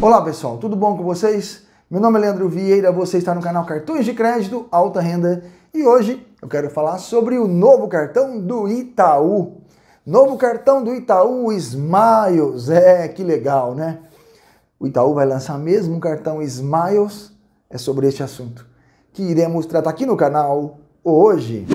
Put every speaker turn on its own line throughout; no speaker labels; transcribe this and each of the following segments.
Olá pessoal, tudo bom com vocês? Meu nome é Leandro Vieira, você está no canal Cartões de Crédito Alta Renda e hoje eu quero falar sobre o novo cartão do Itaú. Novo cartão do Itaú Smiles, é que legal, né? O Itaú vai lançar mesmo um cartão Smiles, é sobre este assunto que iremos tratar aqui no canal hoje.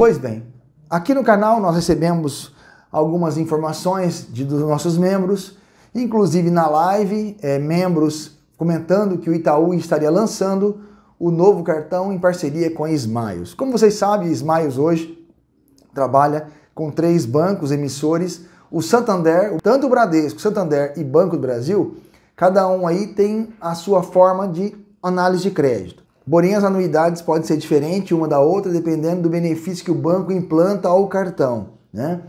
Pois bem, aqui no canal nós recebemos algumas informações de, dos nossos membros, inclusive na live, é, membros comentando que o Itaú estaria lançando o novo cartão em parceria com a Smiles. Como vocês sabem, Smiles hoje trabalha com três bancos emissores, o Santander, tanto o Bradesco, Santander e Banco do Brasil, cada um aí tem a sua forma de análise de crédito. Porém, as anuidades podem ser diferentes uma da outra, dependendo do benefício que o banco implanta ao cartão. Né?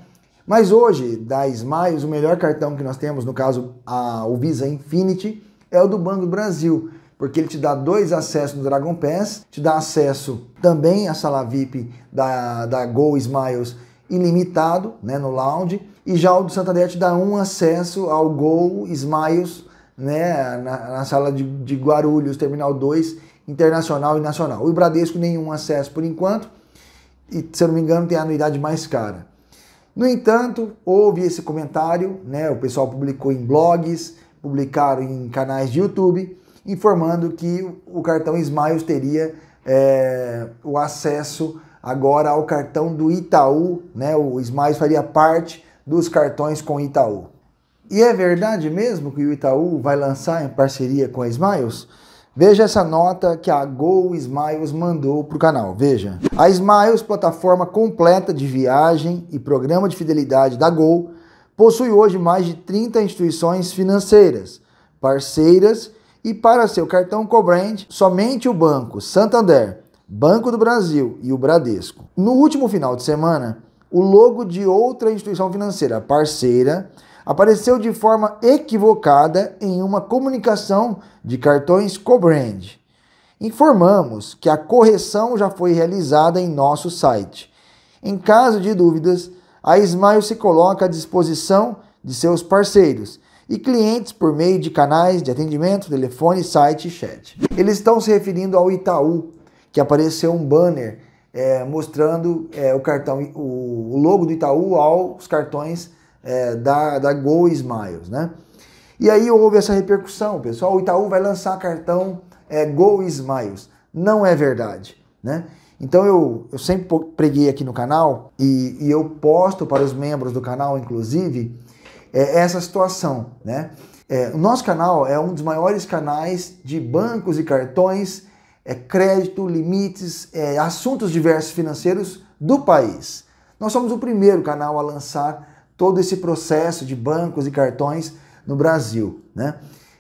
Mas hoje, da Smiles, o melhor cartão que nós temos, no caso a, o Visa Infinity, é o do Banco do Brasil, porque ele te dá dois acessos no Dragon Pass, te dá acesso também à sala VIP da, da Go Smiles ilimitado né, no lounge, e já o do Santander te dá um acesso ao Go Smiles né, na, na sala de, de Guarulhos, Terminal 2, internacional e nacional. O Bradesco, nenhum acesso por enquanto, e se eu não me engano, tem a anuidade mais cara. No entanto, houve esse comentário, né? O pessoal publicou em blogs, publicaram em canais de YouTube, informando que o cartão Smiles teria é, o acesso agora ao cartão do Itaú, né? O Smiles faria parte dos cartões com Itaú. E é verdade mesmo que o Itaú vai lançar em parceria com a Smiles? Veja essa nota que a Go Smiles mandou para o canal, veja. A Smiles, plataforma completa de viagem e programa de fidelidade da Go, possui hoje mais de 30 instituições financeiras, parceiras e para seu cartão Cobrand, somente o banco Santander, Banco do Brasil e o Bradesco. No último final de semana, o logo de outra instituição financeira parceira apareceu de forma equivocada em uma comunicação de cartões Cobrand. Informamos que a correção já foi realizada em nosso site. Em caso de dúvidas, a Smile se coloca à disposição de seus parceiros e clientes por meio de canais de atendimento, telefone, site e chat. Eles estão se referindo ao Itaú, que apareceu um banner é, mostrando é, o cartão, o, o logo do Itaú aos cartões é, da, da Go Smiles, né? E aí houve essa repercussão, pessoal, o Itaú vai lançar cartão é, Go Smiles. Não é verdade, né? Então eu, eu sempre preguei aqui no canal e, e eu posto para os membros do canal, inclusive, é, essa situação, né? É, o nosso canal é um dos maiores canais de bancos e cartões, é, crédito, limites, é, assuntos diversos financeiros do país. Nós somos o primeiro canal a lançar todo esse processo de bancos e cartões no Brasil, né?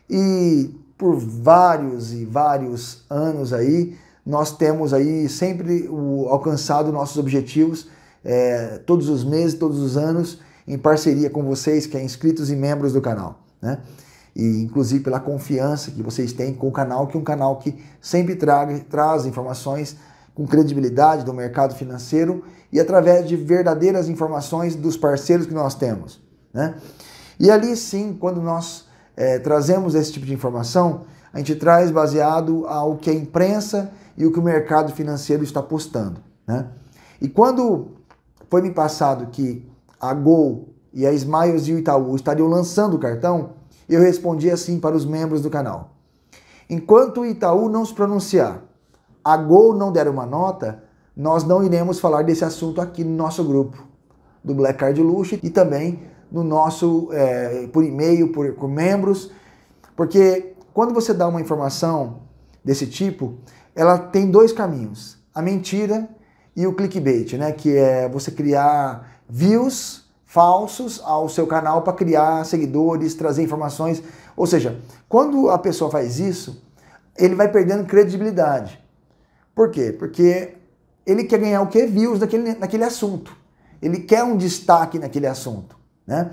E por vários e vários anos aí, nós temos aí sempre o, alcançado nossos objetivos é, todos os meses, todos os anos, em parceria com vocês que é inscritos e membros do canal, né? E inclusive pela confiança que vocês têm com o canal, que é um canal que sempre traga, traz informações com credibilidade do mercado financeiro e através de verdadeiras informações dos parceiros que nós temos. Né? E ali sim, quando nós é, trazemos esse tipo de informação, a gente traz baseado ao que a imprensa e o que o mercado financeiro está postando. Né? E quando foi me passado que a Gol e a Smiles e o Itaú estariam lançando o cartão, eu respondi assim para os membros do canal. Enquanto o Itaú não se pronunciar a Gol não der uma nota, nós não iremos falar desse assunto aqui no nosso grupo do Black Card Luxo e também no nosso é, por e-mail, por, por membros, porque quando você dá uma informação desse tipo, ela tem dois caminhos: a mentira e o clickbait, né? Que é você criar views falsos ao seu canal para criar seguidores, trazer informações. Ou seja, quando a pessoa faz isso, ele vai perdendo credibilidade. Por quê? Porque ele quer ganhar o que? Views naquele, naquele assunto. Ele quer um destaque naquele assunto, né?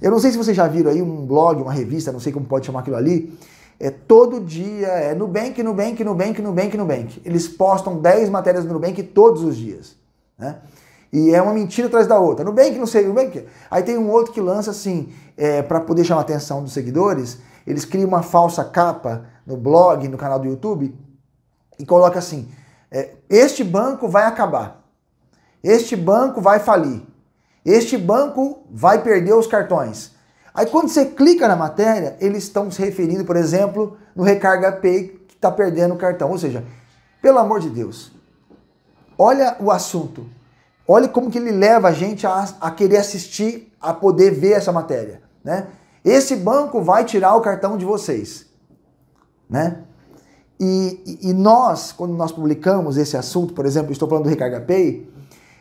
Eu não sei se vocês já viram aí um blog, uma revista, não sei como pode chamar aquilo ali. É todo dia, é Nubank, Nubank, Nubank, Nubank, Nubank. Eles postam 10 matérias do Nubank todos os dias, né? E é uma mentira atrás da outra. Nubank, não sei, Nubank. Aí tem um outro que lança assim, é, para poder chamar a atenção dos seguidores, eles criam uma falsa capa no blog, no canal do YouTube, e coloca assim: é, este banco vai acabar, este banco vai falir, este banco vai perder os cartões. Aí quando você clica na matéria, eles estão se referindo, por exemplo, no Recarga Pay que está perdendo o cartão. Ou seja, pelo amor de Deus, olha o assunto. Olha como que ele leva a gente a, a querer assistir, a poder ver essa matéria, né? Esse banco vai tirar o cartão de vocês, né? E, e, nós, quando nós publicamos esse assunto, por exemplo, estou falando do Recarga Pay,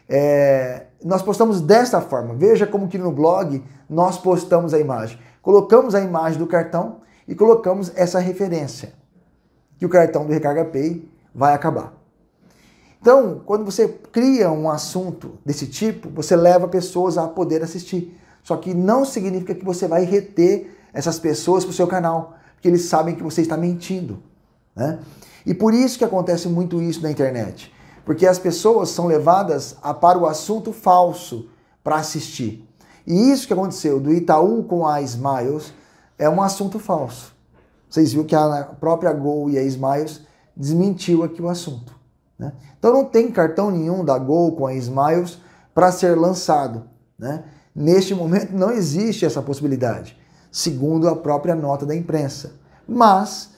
é, nós postamos desta forma. Veja como que no blog nós postamos a imagem. Colocamos a imagem do cartão e colocamos essa referência. Que o cartão do Recarga Pay vai acabar. Então, quando você cria um assunto desse tipo, você leva pessoas a poder assistir. Só que não significa que você vai reter essas pessoas para o seu canal, porque eles sabem que você está mentindo. Né? E por isso que acontece muito isso na internet, porque as pessoas são levadas a, para o assunto falso para assistir. E isso que aconteceu do Itaú com a Smiles é um assunto falso. Vocês viram que a própria Gol e a Smiles desmentiu aqui o assunto. Né? Então não tem cartão nenhum da Gol com a Smiles para ser lançado. Né? Neste momento não existe essa possibilidade, segundo a própria nota da imprensa. Mas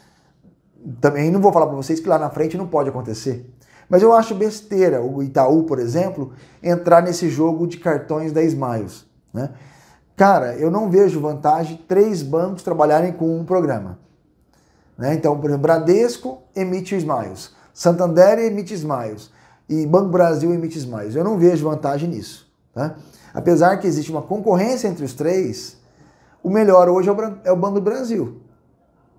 também não vou falar para vocês que lá na frente não pode acontecer. Mas eu acho besteira o Itaú, por exemplo, entrar nesse jogo de cartões da Smiles. Né? Cara, eu não vejo vantagem três bancos trabalharem com um programa. Né? Então, por exemplo, Bradesco emite o Smiles, Santander emite Smiles e Banco Brasil emite Smiles. Eu não vejo vantagem nisso. Tá? Apesar que existe uma concorrência entre os três, o melhor hoje é o, é o Banco do Brasil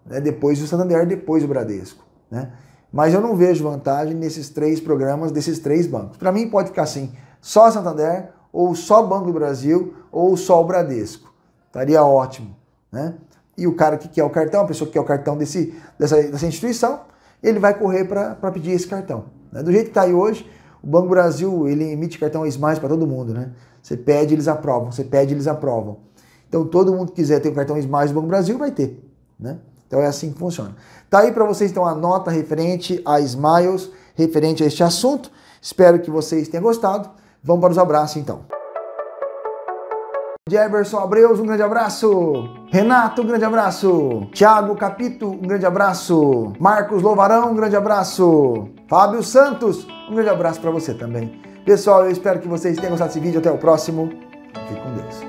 né? depois o Santander, depois o Bradesco. Né? Mas eu não vejo vantagem nesses três programas, desses três bancos. Para mim pode ficar assim, só Santander, ou só Banco do Brasil, ou só o Bradesco. Estaria ótimo. Né? E o cara que quer o cartão, a pessoa que quer o cartão desse, dessa, dessa instituição, ele vai correr para pedir esse cartão. Né? Do jeito que está aí hoje, o Banco do Brasil ele emite cartão Smiles para todo mundo. Né? Você pede, eles aprovam. Você pede, eles aprovam. Então todo mundo que quiser ter o um cartão Smiles do Banco do Brasil vai ter. Né? Então é assim que funciona. Tá aí para vocês então a nota referente a Smiles, referente a este assunto. Espero que vocês tenham gostado. Vamos para os abraços então. Jefferson Abreus, um grande abraço. Renato, um grande abraço. Thiago Capito, um grande abraço. Marcos Louvarão, um grande abraço. Fábio Santos, um grande abraço para você também. Pessoal, eu espero que vocês tenham gostado desse vídeo. Até o próximo. Fique com Deus.